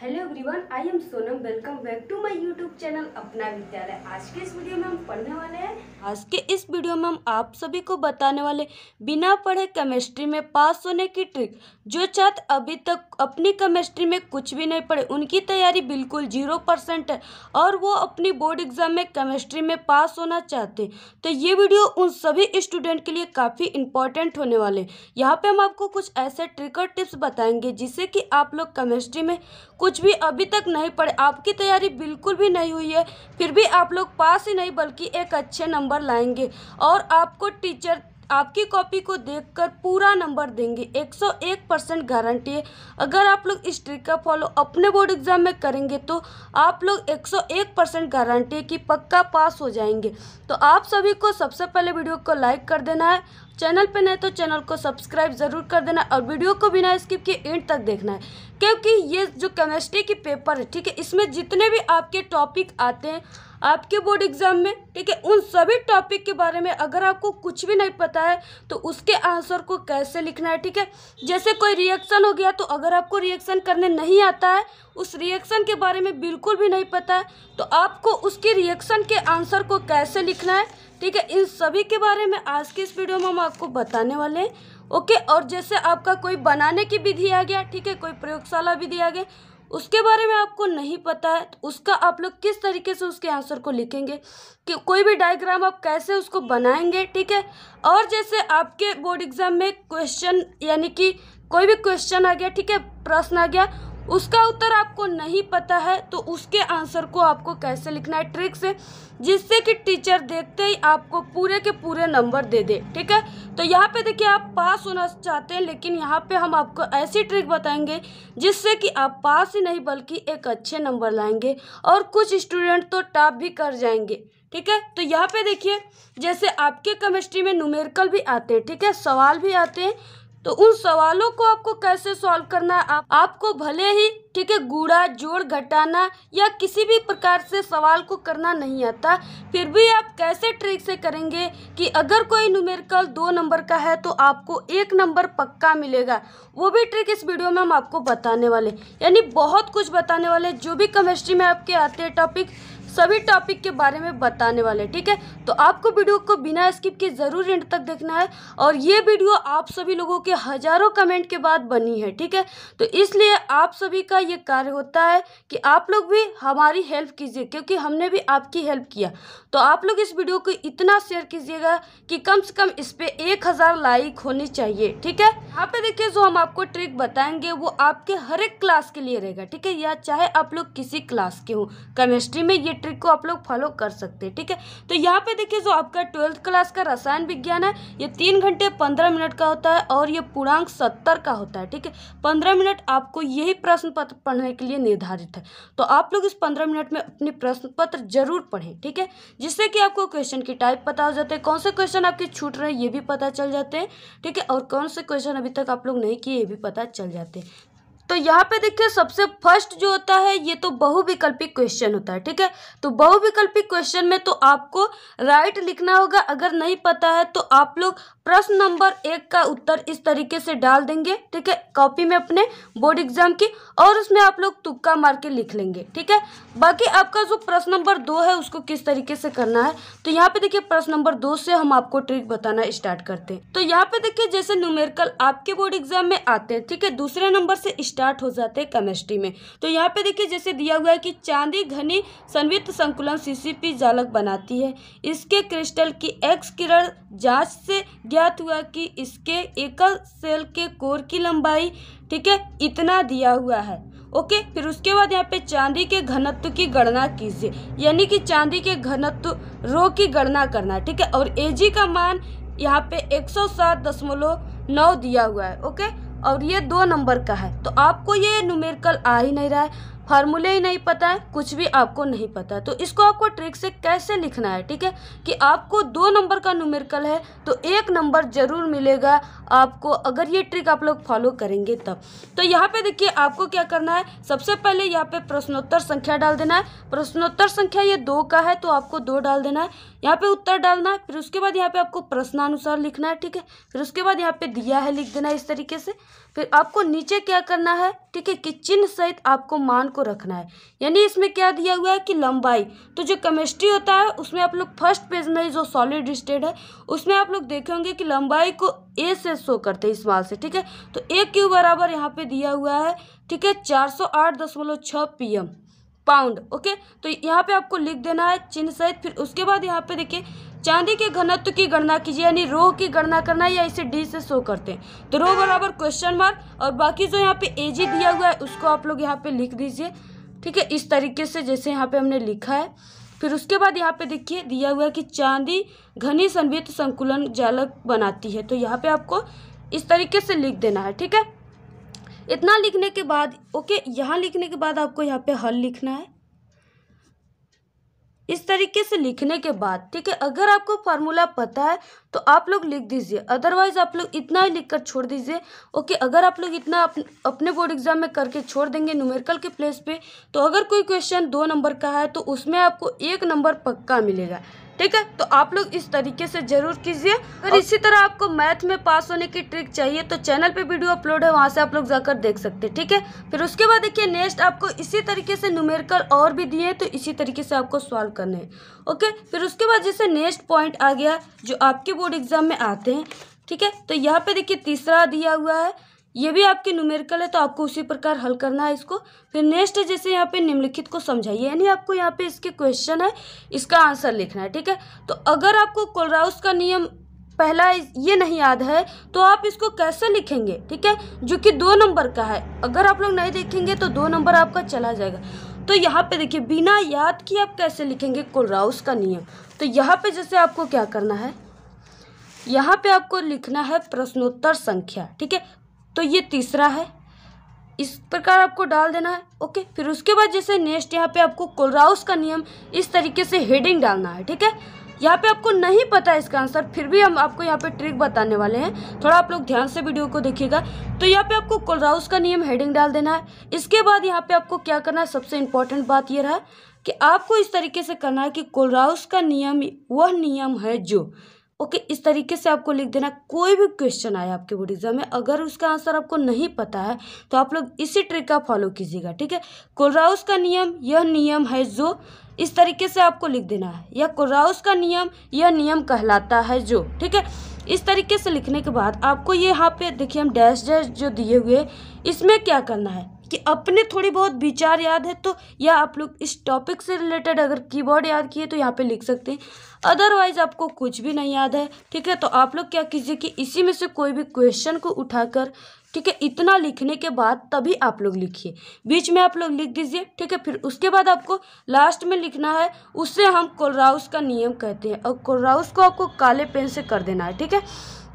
hello everyone I am Sonam welcome back to my YouTube channel Apna Vidyalaya आज के इस video में हम पढ़ने वाले हैं आज के इस वीडियो में हम आप सभी को बताने वाले बिना पढ़े केमिस्ट्री में पास होने की ट्रिक जो छात्र अभी तक अपनी केमिस्ट्री में कुछ भी नहीं पढ़े उनकी तैयारी बिल्कुल जीरो परसेंट है और वो अपनी बोर्ड एग्जाम में केमिस्ट्री में पास होना चाहते तो ये वीडियो उन सभी स्टूडेंट के लिए काफ़ी इंपॉर्टेंट होने वाले यहाँ पर हम आपको कुछ ऐसे ट्रिक और टिप्स बताएंगे जिससे कि आप लोग केमिस्ट्री में कुछ भी अभी तक नहीं पढ़े आपकी तैयारी बिल्कुल भी नहीं हुई है फिर भी आप लोग पास ही नहीं बल्कि एक अच्छे नंबर लाएंगे और आपको टीचर आपकी कॉपी को देखकर पूरा नंबर देंगे 101 परसेंट गारंटी है अगर आप लोग इस ट्रिक का फॉलो अपने बोर्ड एग्जाम में करेंगे तो आप लोग 101 परसेंट गारंटी है कि पक्का पास हो जाएंगे तो आप सभी को सबसे पहले वीडियो को लाइक कर देना है चैनल पे नए तो चैनल को सब्सक्राइब जरूर कर देना और वीडियो को बिना स्किप किए एंड तक देखना है क्योंकि ये जो केमिस्ट्री की पेपर है ठीक है इसमें जितने भी आपके टॉपिक आते हैं आपके बोर्ड एग्ज़ाम में ठीक है उन सभी टॉपिक के बारे में अगर आपको कुछ भी नहीं पता है तो उसके आंसर को कैसे लिखना है ठीक है जैसे कोई रिएक्शन हो गया तो अगर आपको रिएक्शन करने नहीं आता है उस रिएक्शन के बारे में बिल्कुल भी नहीं पता है तो आपको उसके रिएक्शन के आंसर को कैसे लिखना है ठीक है इन सभी के बारे में आज की इस वीडियो में हम आपको बताने वाले हैं ओके और जैसे आपका कोई बनाने की विधि आ गया ठीक है कोई प्रयोगशाला विधि आ गया उसके बारे में आपको नहीं पता है तो उसका आप लोग किस तरीके से उसके आंसर को लिखेंगे कि कोई भी डायग्राम आप कैसे उसको बनाएंगे ठीक है और जैसे आपके बोर्ड एग्ज़ाम में क्वेश्चन यानी कि कोई भी क्वेश्चन आ गया ठीक है प्रश्न आ गया उसका उत्तर आपको नहीं पता है तो उसके आंसर को आपको कैसे लिखना है ट्रिक से जिससे कि टीचर देखते ही आपको पूरे के पूरे नंबर दे दे ठीक है तो यहाँ पे देखिए आप पास होना चाहते हैं लेकिन यहाँ पे हम आपको ऐसी ट्रिक बताएंगे जिससे कि आप पास ही नहीं बल्कि एक अच्छे नंबर लाएंगे और कुछ स्टूडेंट तो टॉप भी कर जाएंगे ठीक है तो यहाँ पे देखिए जैसे आपके केमिस्ट्री में न्यूमेरिकल भी आते हैं ठीक है सवाल भी आते हैं तो उन सवालों को आपको कैसे सॉल्व करना है आप, आपको भले ही ठीक है गुड़ा जोड़ घटाना या किसी भी प्रकार से सवाल को करना नहीं आता फिर भी आप कैसे ट्रिक से करेंगे कि अगर कोई न्यूमेरिकल दो नंबर का है तो आपको एक नंबर पक्का मिलेगा वो भी ट्रिक इस वीडियो में हम आपको बताने वाले यानी बहुत कुछ बताने वाले जो भी केमिस्ट्री में आपके आते हैं टॉपिक सभी टॉपिक के बारे में बताने वाले ठीक है तो आपको वीडियो को बिना स्किप के ज़रूर एंड तक देखना है और ये वीडियो आप सभी लोगों के हज़ारों कमेंट के बाद बनी है ठीक है तो इसलिए आप सभी का ये कार्य होता है कि आप लोग भी हमारी हेल्प कीजिए क्योंकि हमने भी आपकी हेल्प किया तो आप लोग इस वीडियो को इतना शेयर कीजिएगा कि कम से कम इस पर एक हज़ार लाइक होनी चाहिए ठीक है यहाँ पे देखिए जो हम आपको ट्रिक बताएंगे वो आपके हर एक क्लास के लिए रहेगा ठीक है या चाहे आप लोग किसी क्लास के हो केमिस्ट्री में ये ट्रिक को आप लोग फॉलो कर सकते हैं ठीक है तो यहाँ पे देखिए जो आपका ट्वेल्थ क्लास का रसायन विज्ञान है ये तीन घंटे पंद्रह मिनट का होता है और ये पूर्णांक सत्तर का होता है ठीक है पंद्रह मिनट आपको यही प्रश्न पत्र पढ़ने के लिए निर्धारित है तो आप लोग इस पंद्रह मिनट में अपने प्रश्न पत्र जरूर पढ़ें ठीक है जिससे कि आपको क्वेश्चन की टाइप पता हो जाते हैं कौन से क्वेश्चन आपके छूट रहे हैं ये भी पता चल जाते हैं ठीक है और कौन से क्वेश्चन अभी तक आप लोग नहीं किए ये भी पता चल जाते हैं तो यहाँ पे देखिए सबसे फर्स्ट जो होता है ये तो बहुविकल्पिक क्वेश्चन होता है ठीक है तो बहुविकल्पिक क्वेश्चन में तो आपको राइट लिखना होगा अगर नहीं पता है तो आप लोग प्रश्न नंबर एक का उत्तर इस तरीके से डाल देंगे ठीक है कॉपी में अपने बोर्ड एग्जाम की और उसमें आप लोग तुक्का मार के लिख लेंगे ठीक है बाकी आपका जो प्रश्न नंबर दो है उसको किस तरीके से करना है तो यहाँ पे देखिए प्रश्न नंबर दो से हम आपको ट्रिक बताना स्टार्ट करते हैं तो यहाँ पे देखिए जैसे न्यूमेरिकल आपके बोर्ड एग्जाम में आते हैं ठीक है दूसरे नंबर से स्टार्ट हो जाते हैं केमिस्ट्री में तो यहाँ पे देखिए जैसे दिया हुआ है कि चांदी घनी संवित संकुलन सीसीपी जालक बनाती है इसके क्रिस्टल की एक्स किरण जांच से ज्ञात हुआ कि इसके एकल सेल के कोर की लंबाई ठीक है इतना दिया हुआ है ओके फिर उसके बाद यहाँ पे चांदी के घनत्व की गणना कीजिए यानी कि चांदी के घनत्व रो की गणना करना ठीक है और ए का मान यहाँ पे 107.9 दिया हुआ है ओके और ये दो नंबर का है तो आपको ये न्यूमेरिकल आ ही नहीं रहा है फार्मूले ही नहीं पता है कुछ भी आपको नहीं पता है तो इसको आपको ट्रिक से कैसे लिखना है ठीक है कि आपको दो नंबर का न्यूमेरिकल है तो एक नंबर ज़रूर मिलेगा आपको अगर ये ट्रिक आप लोग फॉलो करेंगे तब तो यहाँ पे देखिए आपको क्या करना है सबसे पहले यहाँ पे प्रश्नोत्तर संख्या डाल देना है प्रश्नोत्तर संख्या ये दो का है तो आपको दो डाल देना है यहाँ पे उत्तर डालना है फिर उसके बाद यहाँ पे आपको प्रश्नानुसार लिखना है ठीक है फिर उसके बाद यहाँ पे दिया है लिख देना इस तरीके से फिर आपको नीचे क्या करना है ठीक है कि चिन्ह सहित आपको मान को रखना है यानी इसमें क्या दिया हुआ है कि लंबाई तो जो केमिस्ट्री होता है उसमें आप लोग फर्स्ट पेज में जो सॉलिड स्टेट है उसमें आप लोग देखे होंगे कि लंबाई को ए से शो करते हैं इस माल से ठीक है तो ए क्यू बराबर यहाँ पे दिया हुआ है ठीक है चार सौ आठ दशमलव छः पी एम पाउंड ओके तो यहाँ पे आपको लिख देना है चिन्ह सहित फिर उसके बाद यहाँ पे देखिए चांदी के घनत्व की गणना कीजिए यानी रोह की गणना करना है या इसे डी से शो करते हैं तो रोह बराबर क्वेश्चन मार्क और बाकी जो यहाँ पे एजी दिया हुआ है उसको आप लोग यहाँ पे लिख दीजिए ठीक है इस तरीके से जैसे यहाँ पे हमने लिखा है फिर उसके बाद यहाँ पे देखिए दिया हुआ है कि चांदी घनी संवित संकुलन जालक बनाती है तो यहाँ पे आपको इस तरीके से लिख देना है ठीक है इतना लिखने के बाद ओके यहाँ लिखने के बाद आपको यहाँ पे हल लिखना है इस तरीके से लिखने के बाद ठीक है अगर आपको फार्मूला पता है तो आप लोग लिख दीजिए अदरवाइज आप लोग इतना ही लिख कर छोड़ दीजिए ओके अगर आप लोग इतना अप, अपने बोर्ड एग्जाम में करके छोड़ देंगे न्यूमेरिकल के प्लेस पे तो अगर कोई क्वेश्चन दो नंबर का है तो उसमें आपको एक नंबर पक्का मिलेगा ठीक है तो आप लोग इस तरीके से जरूर कीजिए और इसी तरह आपको मैथ में पास होने की ट्रिक चाहिए तो चैनल पे वीडियो अपलोड है वहाँ से आप लोग जाकर देख सकते हैं ठीक है फिर उसके बाद देखिए नेक्स्ट आपको इसी तरीके से न्यूमेरिकल और भी दिए हैं तो इसी तरीके से आपको सॉल्व करने हैं ओके फिर उसके बाद जैसे नेक्स्ट पॉइंट आ गया जो आपके बोर्ड एग्जाम में आते हैं ठीक है तो यहाँ पे देखिए तीसरा दिया हुआ है ये भी आपके न्यूमेरिकल है तो आपको उसी प्रकार हल करना है इसको फिर नेक्स्ट जैसे यहाँ पे निम्नलिखित को समझाइए यानी आपको यहाँ पे इसके क्वेश्चन है इसका आंसर लिखना है ठीक है तो अगर आपको कोलराउस का नियम पहला ये नहीं याद है तो आप इसको कैसे लिखेंगे ठीक है जो कि दो नंबर का है अगर आप लोग नहीं देखेंगे तो दो नंबर आपका चला जाएगा तो यहाँ पे देखिए बिना याद किए आप कैसे लिखेंगे कोलराउस का नियम तो यहाँ पे जैसे आपको क्या करना है यहाँ पे आपको लिखना है प्रश्नोत्तर संख्या ठीक है तो ये तीसरा है इस प्रकार आपको डाल देना है ओके फिर उसके बाद जैसे नेक्स्ट यहाँ पे आपको कोलराउस का नियम इस तरीके से हेडिंग डालना है ठीक है यहाँ पे आपको नहीं पता है इसका आंसर फिर भी हम आपको यहाँ पे ट्रिक बताने वाले हैं थोड़ा आप लोग ध्यान से वीडियो को देखिएगा तो यहाँ पे आपको कोलराउस का नियम हेडिंग डाल देना है इसके बाद यहाँ पे आपको क्या करना है सबसे इम्पोर्टेंट बात ये रहा कि आपको इस तरीके से करना है कि कोलराउस का नियम वह नियम है जो ओके इस तरीके से आपको लिख देना कोई भी क्वेश्चन आया आपके बोर्ड एग्जाम में अगर उसका आंसर आपको नहीं पता है तो आप लोग इसी ट्रिक का फॉलो कीजिएगा ठीक है कोलराउस का नियम यह नियम है जो इस तरीके से आपको लिख देना है या कोलराउस का नियम यह नियम कहलाता है जो ठीक है इस तरीके से लिखने के बाद आपको ये यहाँ पे देखिए हम डैश डैश जो दिए हुए इसमें क्या करना है कि अपने थोड़ी बहुत विचार याद है तो या आप लोग इस टॉपिक से रिलेटेड अगर कीबोर्ड याद किए तो यहाँ पे लिख सकते हैं अदरवाइज आपको कुछ भी नहीं याद है ठीक है तो आप लोग क्या कीजिए कि इसी में से कोई भी क्वेश्चन को उठाकर ठीक है इतना लिखने के बाद तभी आप लोग लिखिए बीच में आप लोग लिख दीजिए ठीक है फिर उसके बाद आपको लास्ट में लिखना है उससे हम कोलराउस का नियम कहते हैं और कोलराउस को आपको काले पेन से कर देना है ठीक है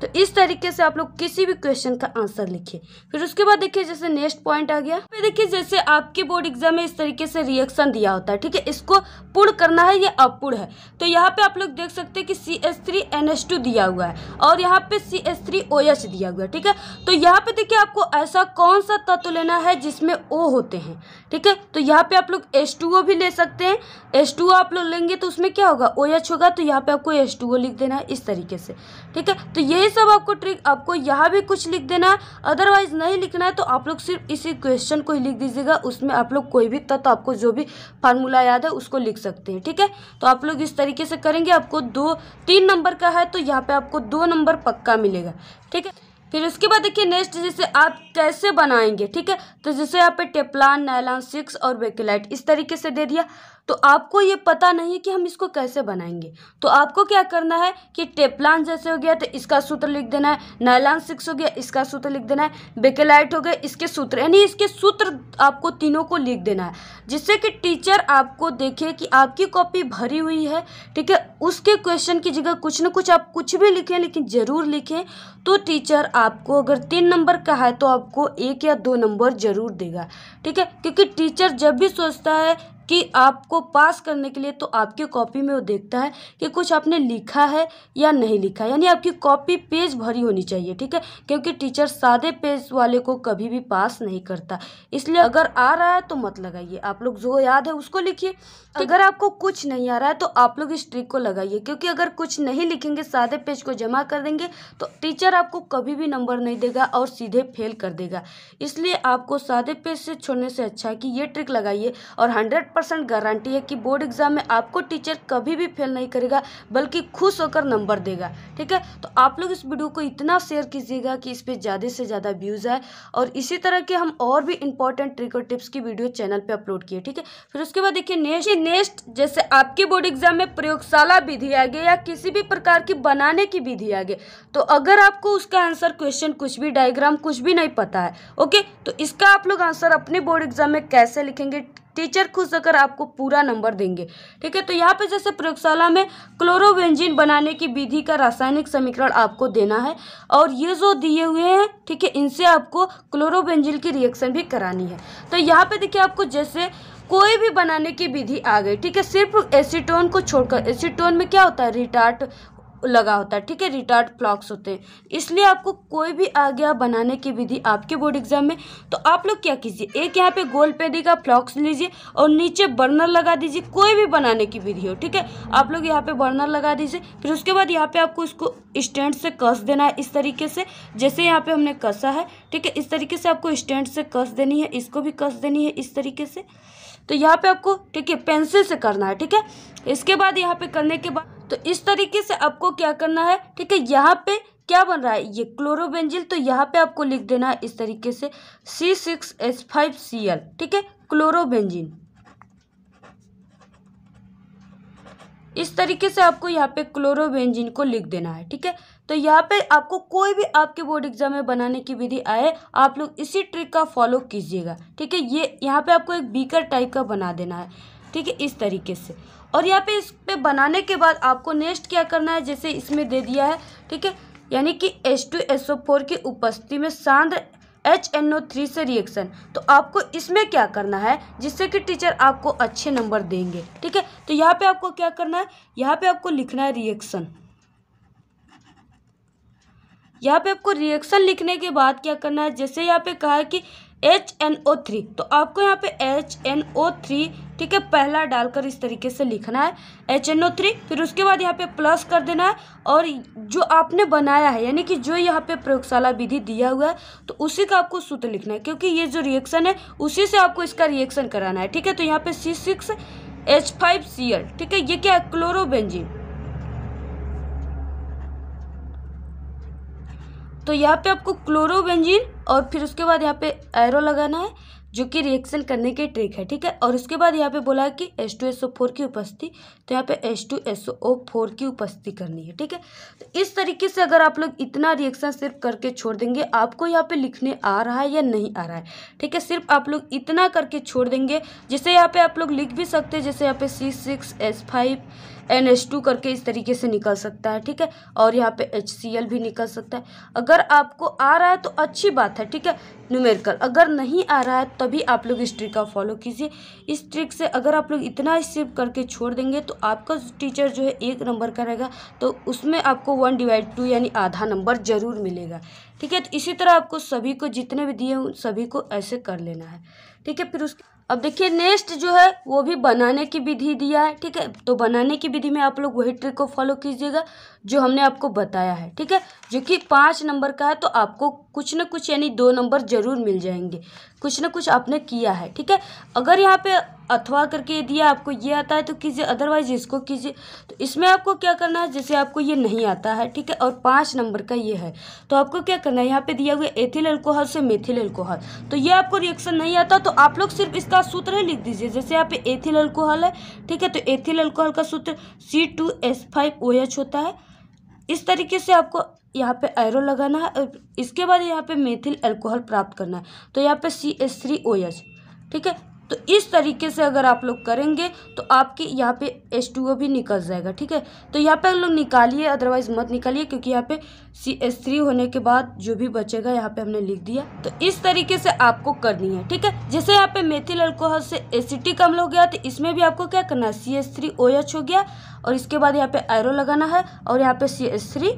तो इस तरीके से आप लोग किसी भी क्वेश्चन का आंसर लिखिए फिर उसके बाद देखिए जैसे नेक्स्ट पॉइंट आ गया फिर देखिए जैसे आपके बोर्ड एग्जाम में इस तरीके से रिएक्शन दिया होता है ठीक है इसको पूर्ण करना है या अपूर्ण है तो यहाँ पे आप लोग देख सकते हैं कि C S three N S two दिया हुआ है और यहाँ पे C S three O H दिया हुआ है ठीक है तो यहाँ पे देखिए आपको ऐसा कौन सा तत्व लेना है जिसमें ओ होते हैं ठीक है तो यहाँ पे आप लोग एस टू ओ भी ले सकते हैं एस टू ओ आप लोग लेंगे तो उसमें क्या होगा ओ एच होगा तो यहाँ पे आपको एस टू ओ लिख देना है इस तरीके से ठीक है तो यही सब आपको ट्रिक आपको यहाँ भी कुछ लिख देना है अदरवाइज नहीं लिखना है तो आप लोग सिर्फ इसी क्वेश्चन को ही लिख दीजिएगा उसमें आप लोग कोई भी तत्व आपको जो भी फार्मूला याद है उसको लिख सकते हैं ठीक है तो आप लोग इस तरीके से करेंगे आपको दो तीन नंबर का है तो यहाँ पे आपको दो नंबर पक्का मिलेगा ठीक है फिर उसके बाद देखिए नेक्स्ट जैसे आप कैसे बनाएंगे ठीक है तो जैसे यहाँ पे टेप्लान नायलान सिक्स और बेकेलाइट इस तरीके से दे दिया तो आपको ये पता नहीं है कि हम इसको कैसे बनाएंगे तो आपको क्या करना है कि टेपलान जैसे हो गया तो इसका सूत्र लिख देना है नायलान सिक्स हो गया इसका सूत्र लिख देना है बेकेलाइट हो गया इसके सूत्र यानी इसके सूत्र आपको तीनों को लिख देना है जिससे कि टीचर आपको देखे कि आपकी कॉपी भरी हुई है ठीक है उसके क्वेश्चन की जगह कुछ ना कुछ आप कुछ भी लिखें लेकिन ज़रूर लिखें तो टीचर आपको अगर तीन नंबर का है तो आपको एक या दो नंबर ज़रूर देगा ठीक है क्योंकि टीचर जब भी सोचता है कि आपको पास करने के लिए तो आपकी कॉपी में वो देखता है कि कुछ आपने लिखा है या नहीं लिखा यानी आपकी कॉपी पेज भरी होनी चाहिए ठीक है क्योंकि टीचर सादे पेज वाले को कभी भी पास नहीं करता इसलिए अगर आ रहा है तो मत लगाइए आप लोग जो याद है उसको लिखिए अगर आपको कुछ नहीं आ रहा है तो आप लोग इस ट्रिक को लगाइए क्योंकि अगर कुछ नहीं लिखेंगे सादे पेज को जमा कर देंगे तो टीचर आपको कभी भी नंबर नहीं देगा और सीधे फेल कर देगा इसलिए आपको सादे पेज से छोड़ने से अच्छा है कि ये ट्रिक लगाइए और हंड्रेड परसेंट गारंटी है कि बोर्ड एग्जाम में आपको टीचर कभी भी फेल नहीं करेगा बल्कि खुश होकर नंबर देगा ठीक है तो आप लोग इस वीडियो को इतना शेयर कीजिएगा कि इस पर ज़्यादा से ज़्यादा व्यूज़ आए और इसी तरह के हम और भी इंपॉर्टेंट ट्रिक और टिप्स की वीडियो चैनल पर अपलोड किए ठीक है फिर उसके बाद देखिए नेक्स्ट नेक्स्ट जैसे आपके बोर्ड एग्जाम में प्रयोगशाला विधि आ गई या किसी भी प्रकार की बनाने की विधि आ गई तो अगर आपको उसका आंसर क्वेश्चन कुछ भी डायग्राम कुछ भी नहीं पता है ओके तो इसका आप लोग आंसर अपने बोर्ड एग्जाम में कैसे लिखेंगे टीचर खुद अगर आपको पूरा नंबर देंगे ठीक है तो यहाँ पे जैसे प्रयोगशाला में क्लोरोवेंजिन बनाने की विधि का रासायनिक समीकरण आपको देना है और ये जो दिए हुए हैं ठीक है इनसे आपको क्लोरोवेंजिन की रिएक्शन भी करानी है तो यहाँ पे देखिए आपको जैसे कोई भी बनाने की विधि आ गई ठीक है सिर्फ एसीटोन को छोड़कर एसीटोन में क्या होता है रिटार्ट लगा होता है ठीक है रिटार्ड फ्लॉक्स होते हैं इसलिए आपको कोई भी आज्ञा बनाने की विधि आपके बोर्ड एग्जाम में तो आप लोग क्या कीजिए एक यहाँ पे गोल पेडी का फ्लॉक्स लीजिए और नीचे बर्नर लगा दीजिए कोई भी बनाने की विधि हो ठीक है आप लोग यहाँ पे बर्नर लगा दीजिए फिर उसके बाद यहाँ पे आपको इसको स्टैंड से कस देना है इस तरीके से जैसे यहाँ पे हमने कसा है ठीक है इस तरीके से आपको स्टैंड से कस देनी है इसको भी कस देनी है इस तरीके से तो यहाँ पे आपको ठीक है पेंसिल से करना है ठीक है इसके बाद यहाँ पे करने के बाद तो इस तरीके से आपको क्या करना है ठीक है यहाँ पे क्या बन रहा है ये क्लोरोबेंजिल तो यहाँ पे आपको लिख देना है इस तरीके से C six S five C L ठीक है क्लोरोबेंजिन इस तरीके से आपको यहाँ पे क्लोरोबेंजिन को लिख देना है ठीक है तो यहाँ पे आपको कोई भी आपके बोर्ड एग्जाम में बनाने की विधि आए आप लोग इसी ट्रिक का फॉलो कीजिएगा ठीक है ये यहाँ पे आपको एक बीकर टाइप का बना देना है ठीक है इस तरीके से और यहाँ पे इस पे बनाने के बाद आपको नेक्स्ट क्या करना है जैसे इसमें दे दिया है ठीक है यानी कि H two S O four की उपस्थिति में सांद्र एच एन ओ थ्री से रिएक्शन तो आपको इसमें क्या करना है जिससे कि टीचर आपको अच्छे नंबर देंगे ठीक है तो यहाँ पे आपको क्या करना है यहाँ पे आपको लिखना है रिएक्शन यहाँ पे आपको रिएक्शन लिखने के बाद क्या करना है जैसे यहाँ पे कहा है कि एच एन ओ थ्री तो आपको यहाँ पे एच एन ओ थ्री ठीक है पहला डालकर इस तरीके से लिखना है एच एन ओ थ्री फिर उसके बाद यहाँ पे प्लस कर देना है और जो आपने बनाया है यानी कि जो यहाँ पे प्रयोगशाला विधि दिया हुआ है तो उसी का आपको सूत्र लिखना है क्योंकि ये जो रिएक्शन है उसी से आपको इसका रिएक्शन कराना है ठीक है तो यहाँ पे C six H five C L ठीक है ये क्या है क्लोरोबेंजिन तो यहाँ पे आपको क्लोरोबेंजीन और फिर उसके बाद यहाँ पे एरो लगाना है जो कि रिएक्शन करने की ट्रिक है ठीक है और उसके बाद यहाँ पे बोला कि S two S O four की उपस्थिति तो यहाँ पे S two S O four की उपस्थिति करनी है ठीक है तो इस तरीके से अगर आप लोग इतना रिएक्शन सिर्फ करके छोड़ देंगे आपको यहाँ पे लिखने आ रहा है या नहीं आ रहा है ठीक है सिर्फ आप लोग इतना करके छोड़ देंगे जैसे यहाँ पे आप लोग लिख भी सकते हैं जैसे यहाँ पे C six S five N H two करके इस तरीके से निकल सकता है ठीक है और यहाँ पे एच सी एल भी निकल सकता है अगर आपको आ रहा है तो अच्छी बात है ठीक है न्यूमेरिकल अगर नहीं आ रहा है तभी आप लोग इस ट्रिक का फॉलो कीजिए इस ट्रिक से अगर आप लोग इतना स्किप करके छोड़ देंगे तो आपका टीचर जो है एक नंबर का रहेगा तो उसमें आपको वन डिवाइड टू यानी आधा नंबर ज़रूर मिलेगा ठीक है तो इसी तरह आपको सभी को जितने भी दिए उन सभी को ऐसे कर लेना है ठीक है फिर उसके अब देखिए नेक्स्ट जो है वो भी बनाने की विधि दिया है ठीक है तो बनाने की विधि में आप लोग वही ट्रिक को फॉलो कीजिएगा जो हमने आपको बताया है ठीक है जो कि पाँच नंबर का है तो आपको कुछ ना कुछ यानी दो नंबर जरूर मिल जाएंगे कुछ ना कुछ आपने किया है ठीक है अगर यहाँ पे अथवा करके दिया आपको ये आता है तो कीजिए अदरवाइज इसको कीजिए तो इसमें आपको क्या करना है जैसे आपको ये नहीं आता है ठीक है और पाँच नंबर का ये है तो आपको क्या करना है यहाँ पे दिया हुआ एथिल एल्कोहल से मेथिल एल्कोहल तो ये आपको रिएक्शन नहीं आता तो आप लोग सिर्फ इसका सूत्र ही लिख दीजिए जैसे यहाँ पे एथिल एल्कोहल है ठीक है तो एथिल एल्कोहल का सूत्र C two S five O H होता है इस तरीके से आपको यहाँ पे एरो लगाना है और इसके बाद यहाँ पे मेथिल अल्कोहल प्राप्त करना है तो यहाँ पे C S three O H ठीक है तो इस तरीके से अगर आप लोग करेंगे तो आपके यहाँ पे एस टू ओ भी निकल जाएगा ठीक है तो यहाँ पे हम लोग निकालिए अदरवाइज़ मत निकालिए क्योंकि यहाँ पे सी एस थ्री होने के बाद जो भी बचेगा यहाँ पे हमने लिख दिया तो इस तरीके से आपको करनी है ठीक है जैसे यहाँ पे मेथिल अल्कोहल से एसिटी कम हो गया तो इसमें भी आपको क्या करना है C S three O H हो गया और इसके बाद यहाँ पे आयरो लगाना है और यहाँ पे C S three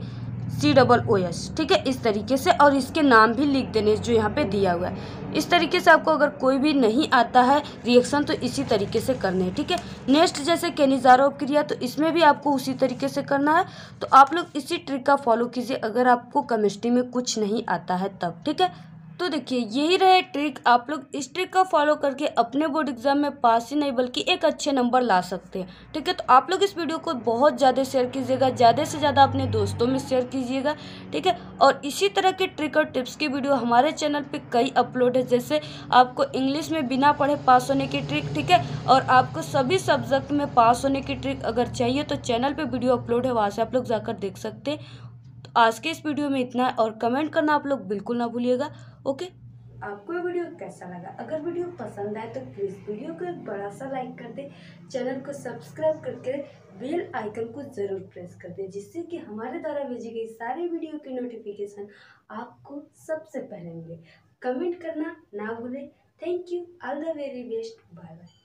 C double O S ठीक है इस तरीके से और इसके नाम भी लिख देने जो यहाँ पे दिया हुआ है इस तरीके से आपको अगर कोई भी नहीं आता है रिएक्शन तो इसी तरीके से करने हैं ठीक है नेक्स्ट जैसे केनिजारो क्रिया तो इसमें भी आपको उसी तरीके से करना है तो आप लोग इसी ट्रिक का फॉलो कीजिए अगर आपको केमिस्ट्री में कुछ नहीं आता है तब ठीक है तो देखिए यही रहे ट्रिक आप लोग इस ट्रिक का फॉलो करके अपने बोर्ड एग्जाम में पास ही नहीं बल्कि एक अच्छे नंबर ला सकते हैं ठीक है तो आप लोग इस वीडियो को बहुत ज़्यादा शेयर कीजिएगा ज़्यादा से ज़्यादा अपने दोस्तों में शेयर कीजिएगा ठीक है और इसी तरह के ट्रिक और टिप्स की वीडियो हमारे चैनल पर कई अपलोड है जैसे आपको इंग्लिश में बिना पढ़े पास होने की ट्रिक ठीक है और आपको सभी सब्जेक्ट में पास होने की ट्रिक अगर चाहिए तो चैनल पर वीडियो अपलोड है वहाँ से आप लोग जाकर देख सकते हैं तो आज के इस वीडियो में इतना है और कमेंट करना आप लोग बिल्कुल ना भूलिएगा ओके आपको वीडियो कैसा लगा अगर वीडियो पसंद आए तो प्लीज़ वीडियो को एक बड़ा सा लाइक कर दे चैनल को सब्सक्राइब करके बेल आइकन को ज़रूर प्रेस कर दे जिससे कि हमारे द्वारा भेजी गई सारी वीडियो की नोटिफिकेशन आपको सबसे पहले मिले कमेंट करना ना भूलें thank you all the very best bye bye